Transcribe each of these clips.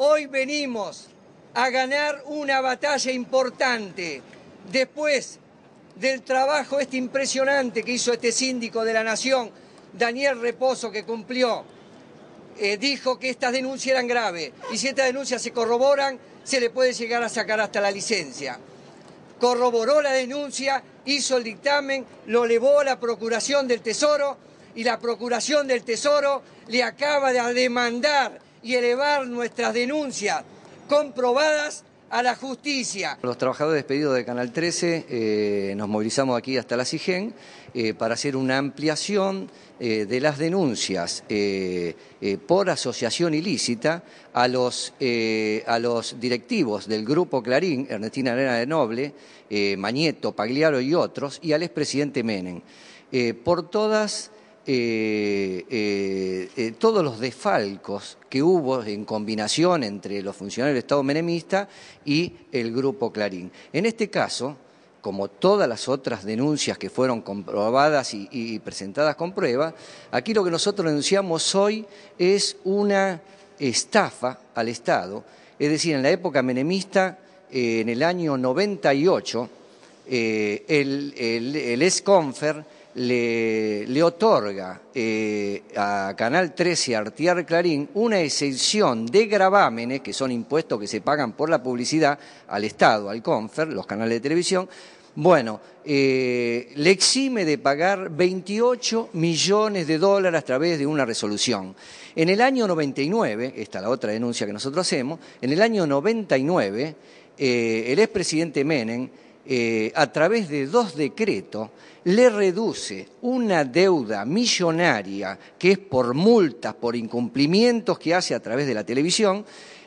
Hoy venimos a ganar una batalla importante. Después del trabajo este impresionante que hizo este síndico de la Nación, Daniel Reposo, que cumplió, eh, dijo que estas denuncias eran graves. Y si estas denuncias se corroboran, se le puede llegar a sacar hasta la licencia. Corroboró la denuncia, hizo el dictamen, lo elevó a la Procuración del Tesoro y la Procuración del Tesoro le acaba de demandar y elevar nuestras denuncias comprobadas a la justicia. Los trabajadores despedidos de Canal 13 eh, nos movilizamos aquí hasta la CIGEN eh, para hacer una ampliación eh, de las denuncias por asociación ilícita a los, a los directivos del Grupo Clarín, Ernestina Arena de Noble, Mañeto, Pagliaro y otros, y al expresidente Menem. por todas eh, eh, eh, todos los desfalcos que hubo en combinación entre los funcionarios del Estado menemista y el grupo Clarín. En este caso, como todas las otras denuncias que fueron comprobadas y, presentadas con prueba, aquí lo que nosotros denunciamos hoy es una estafa al Estado. Es decir, en la época menemista, en el año 98, el, el ex-confer le, otorga eh, a Canal 13 y a Clarín una exención de gravámenes, que son impuestos que se pagan por la publicidad al Estado, al CONFER, los canales de televisión, bueno, eh, le exime de pagar 28 millones de dólares a través de una resolución. En el año 99, esta es la otra denuncia que nosotros hacemos, en el año 99, eh, el expresidente Menem eh, a través de dos decretos, le reduce una deuda millonaria, que es por multas, por incumplimientos que hace a través de la televisión,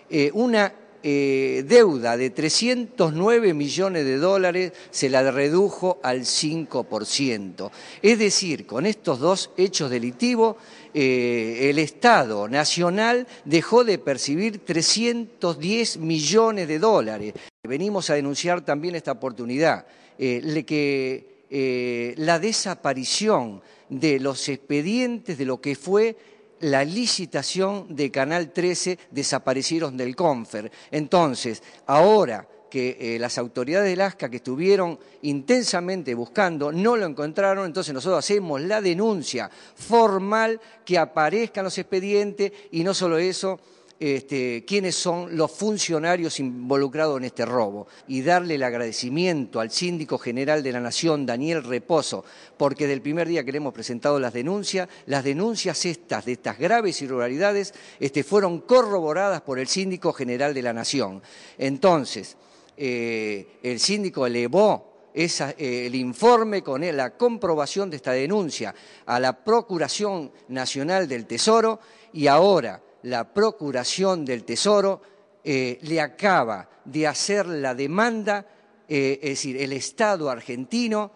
eh, una eh, deuda de 309 millones de dólares se la redujo al 5%. Es decir, con estos dos hechos delictivos, el Estado Nacional dejó de percibir 310 millones de dólares, Venimos a denunciar también esta oportunidad, eh, que eh, la desaparición de los expedientes de lo que fue la licitación de Canal 13 desaparecieron del CONFER. Entonces, ahora que eh, las autoridades de Alaska que estuvieron intensamente buscando no lo encontraron, entonces nosotros hacemos la denuncia formal que aparezcan los expedientes y no solo eso, este, quiénes son los funcionarios involucrados en este robo y darle el agradecimiento al síndico general de la Nación, Daniel Reposo, porque del primer día que le hemos presentado las denuncias, las denuncias estas de estas graves irregularidades este, fueron corroboradas por el síndico general de la Nación. Entonces, eh, el síndico elevó eh, el informe con la comprobación de esta denuncia a la Procuración Nacional del Tesoro y ahora la Procuración del Tesoro eh, le acaba de hacer la demanda, eh, es decir, el Estado argentino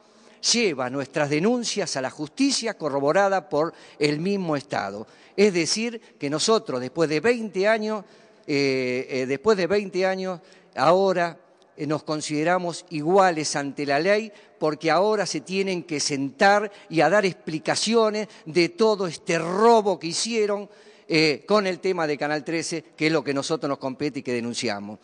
lleva nuestras denuncias a la justicia corroborada por el mismo Estado. Es decir, que nosotros después de 20 años, eh, después de 20 años, ahora nos consideramos iguales ante la ley porque ahora se tienen que sentar y a dar explicaciones de todo este robo que hicieron eh, con el tema de Canal 13, que es lo que nosotros nos compete y que denunciamos.